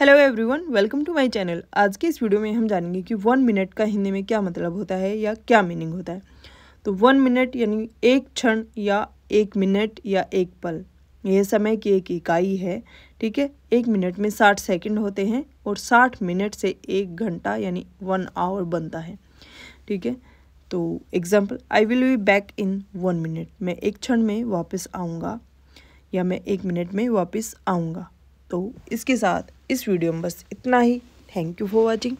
hello everyone welcome to my channel आज के इस वीडियो में हम जानेंगे कि वन मिनट का हिंदी में क्या मतलब होता है या क्या मीनिंग होता है तो वन मिनट यानी एक क्षण या एक मिनट या एक पल यह समय की एक इकाई है ठीक है एक मिनट में साठ सेकंड होते हैं और साठ मिनट से एक घंटा यानी वन आवर बनता है ठीक है तो example I will be back in one minute मैं एक क्षण में वापस आऊँगा या मैं एक मिनट में वापस आऊँगा तो इसके साथ इस वीडियो में बस इतना ही थैंक यू फॉर वॉचिंग